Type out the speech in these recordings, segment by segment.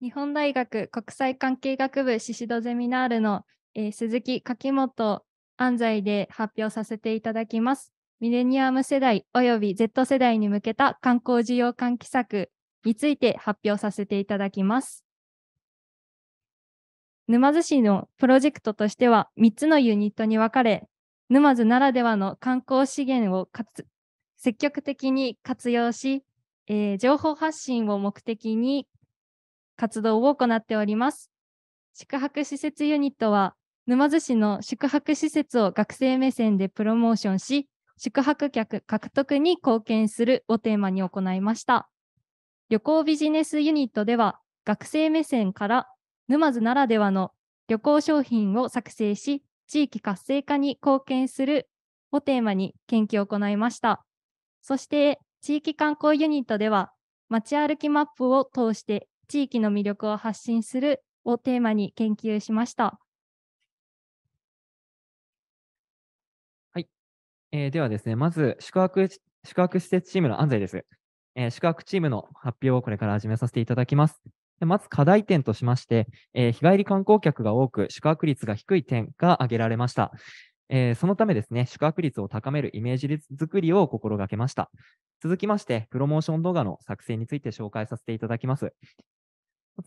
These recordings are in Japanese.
日本大学国際関係学部宍戸ゼミナールの、えー、鈴木柿本安西で発表させていただきます。ミレニアム世代及び Z 世代に向けた観光需要喚起策について発表させていただきます。沼津市のプロジェクトとしては3つのユニットに分かれ、沼津ならではの観光資源を積極的に活用し、えー、情報発信を目的に活動を行っております。宿泊施設ユニットは、沼津市の宿泊施設を学生目線でプロモーションし、宿泊客獲得に貢献するをテーマに行いました。旅行ビジネスユニットでは、学生目線から沼津ならではの旅行商品を作成し、地域活性化に貢献するをテーマに研究を行いました。そして、地域観光ユニットでは、街歩きマップを通して地域の魅力を発信するをテーマに研究しました。はい。えー、ではですね、まず宿泊宿泊施設チームの安西です。えー、宿泊チームの発表をこれから始めさせていただきます。まず課題点としまして、えー、日帰り観光客が多く、宿泊率が低い点が挙げられました。えー、そのためですね、宿泊率を高めるイメージ作りを心がけました。続きまして、プロモーション動画の作成について紹介させていただきます。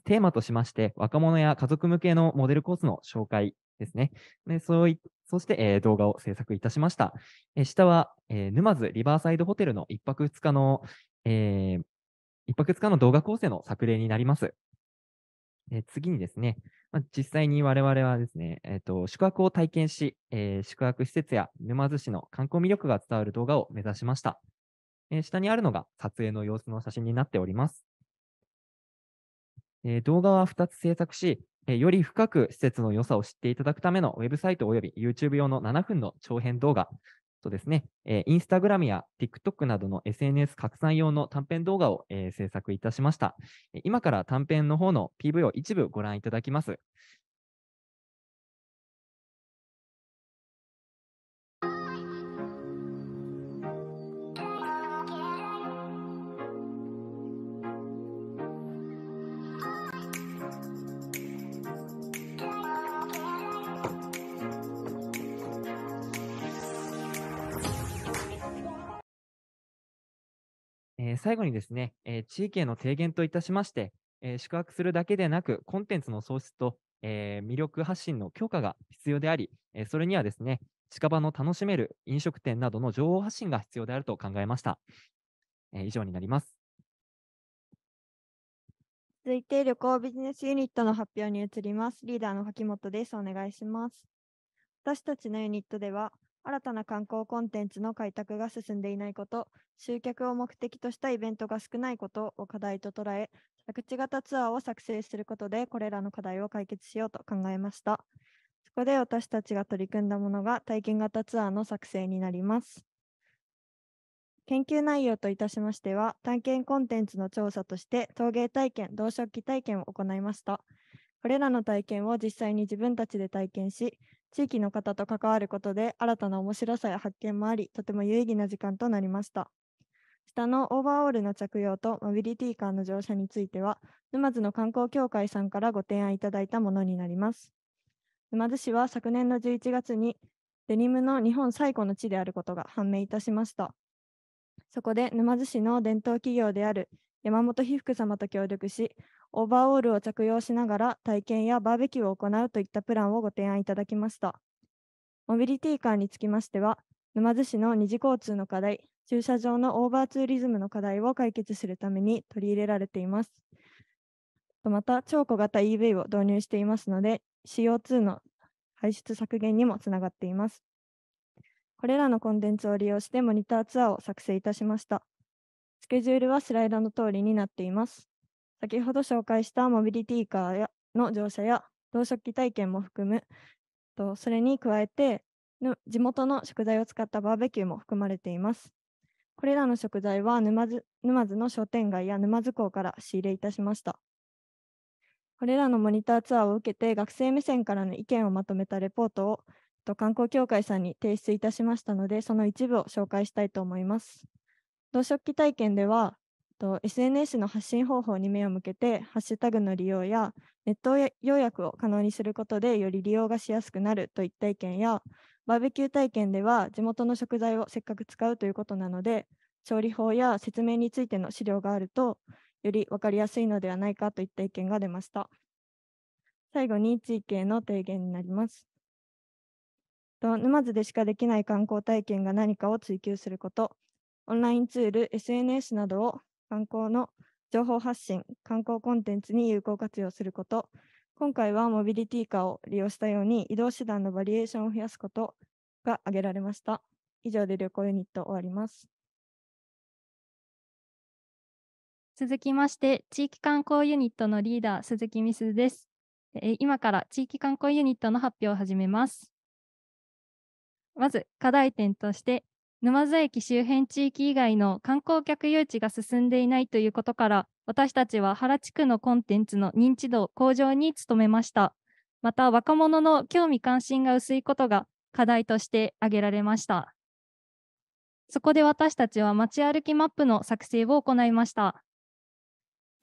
テーマとしまして、若者や家族向けのモデルコースの紹介ですね。でそういそして、えー、動画を制作いたしました。えー、下は、えー、沼津リバーサイドホテルの1泊2日の、えー、1泊2日の動画構成の作例になります。え次にですね、まあ、実際に我々はですね、えーと、と宿泊を体験し、え宿泊施設や沼津市の観光魅力が伝わる動画を目指しました。え下にあるのが撮影の様子の写真になっております。えー、動画は2つ制作し、えー、より深く施設の良さを知っていただくためのウェブサイト及び YouTube 用の7分の長編動画とですね、えー、Instagram や TikTok などの SNS 拡散用の短編動画を、え制作いたしました。今から短編の方の PV を一部ご覧いただきます。えー、最後にですね、え地域への提言といたしまして、え宿泊するだけでなく、コンテンツの創出と、え魅力発信の強化が必要であり、えそれにはですね、近場の楽しめる飲食店などの情報発信が必要であると考えました。え以上になります。続いて旅行ビジネスユニットの発表に移ります。リーダーの柿本です。お願いします。私たちのユニットでは、新たな観光コンテンツの開拓が進んでいないこと、集客を目的としたイベントが少ないことを課題と捉え、宅地型ツアーを作成することで、これらの課題を解決しようと考えました。そこで私たちが取り組んだものが体験型ツアーの作成になります。研究内容といたしましては、探検コンテンツの調査として陶芸体験、同植器体験を行いました。これらの体験を実際に自分たちで体験し、地域の方と関わることで新たな面白さや発見もあり、とても有意義な時間となりました。下のオーバーオールの着用とモビリティカーの乗車については、沼津の観光協会さんからご提案いただいたものになります。沼津市は昨年の11月にデニムの日本最古の地であることが判明いたしました。そこで沼津市の伝統企業である山本被服様と協力し、オーバーオールを着用しながら体験やバーベキューを行うといったプランをご提案いただきました。モビリティカーにつきましては、沼津市の二次交通の課題、駐車場のオーバーツーリズムの課題を解決するために取り入れられています。また、超小型 EV を導入していますので、CO2 の排出削減にもつながっています。これらのコンテンツを利用してモニターツアーを作成いたしました。ケジュールはスライドの通りになっています。先ほど紹介したモビリティカーやの乗車や同食器体験も含む、とそれに加えての地元の食材を使ったバーベキューも含まれています。これらの食材は沼津沼津の商店街や沼津港から仕入れいたしました。これらのモニターツアーを受けて学生目線からの意見をまとめたレポートをと観光協会さんに提出いたしましたので、その一部を紹介したいと思います。同食器体験では、SNS の発信方法に目を向けて、ハッシュタグの利用や、ネット要約を可能にすることでより利用がしやすくなるといった意見や、バーベキュー体験では地元の食材をせっかく使うということなので、調理法や説明についての資料があると、より分かりやすいのではないかといった意見が出ました。最後に地域への提言になります。沼津でしかできない観光体験が何かを追求すること、オンラインツール、SNS などを観光の情報発信、観光コンテンツに有効活用すること、今回はモビリティ化を利用したように移動手段のバリエーションを増やすことが挙げられました。以上で旅行ユニット終わります。続きまして、地域観光ユニットのリーダー、鈴木美鈴です。今から地域観光ユニットの発表を始めます。まず課題点として沼津駅周辺地域以外の観光客誘致が進んでいないということから、私たちは原地区のコンテンツの認知度向上に努めました。また、若者の興味関心が薄いことが課題として挙げられました。そこで私たちは街歩きマップの作成を行いました。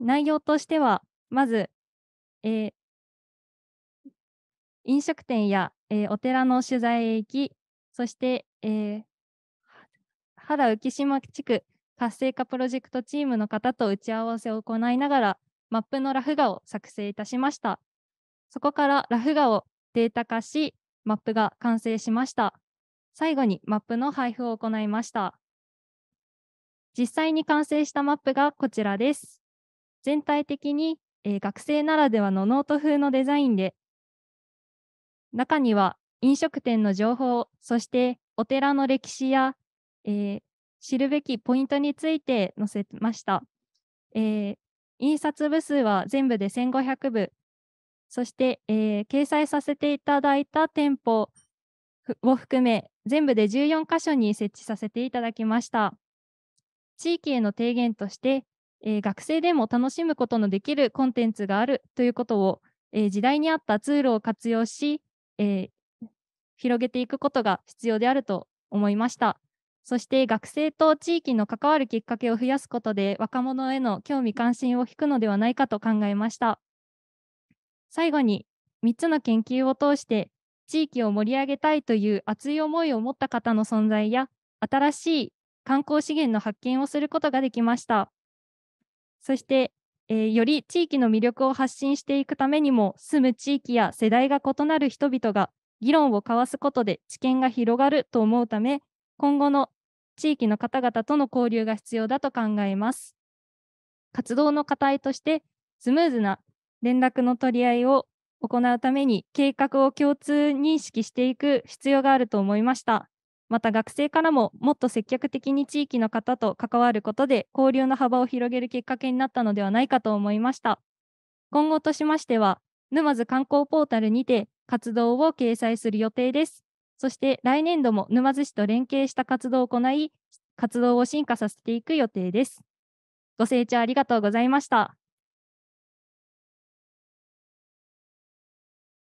内容としては、まず、えー、飲食店や、えー、お寺の取材へ行き、そして、えー、原浮島地区活性化プロジェクトチームの方と打ち合わせを行いながら、マップのラフ画を作成いたしました。そこからラフ画をデータ化し、マップが完成しました。最後にマップの配布を行いました。実際に完成したマップがこちらです。全体的に、えー、学生ならではのノート風のデザインで、中には飲食店の情報、そしてお寺の歴史やえー、知るべきポイントについて載せました。えー、印刷部数は全部で1500部、そして、えー、掲載させていただいた店舗を含め、全部で14箇所に設置させていただきました。地域への提言として、えー、学生でも楽しむことのできるコンテンツがあるということを、えー、時代に合ったツールを活用し、えー、広げていくことが必要であると思いました。そして学生と地域の関わるきっかけを増やすことで若者への興味関心を引くのではないかと考えました。最後に3つの研究を通して地域を盛り上げたいという熱い思いを持った方の存在や新しい観光資源の発見をすることができました。そして、えー、より地域の魅力を発信していくためにも住む地域や世代が異なる人々が議論を交わすことで知見が広がると思うため今後の地域の方々との交流が必要だと考えます。活動の課題として、スムーズな連絡の取り合いを行うために計画を共通認識していく必要があると思いました。また学生からももっと積極的に地域の方と関わることで交流の幅を広げるきっかけになったのではないかと思いました。今後としましては、沼津観光ポータルにて活動を掲載する予定です。そして来年度も沼津市と連携した活動を行い、活動を進化させていく予定です。ご清聴ありがとうございました。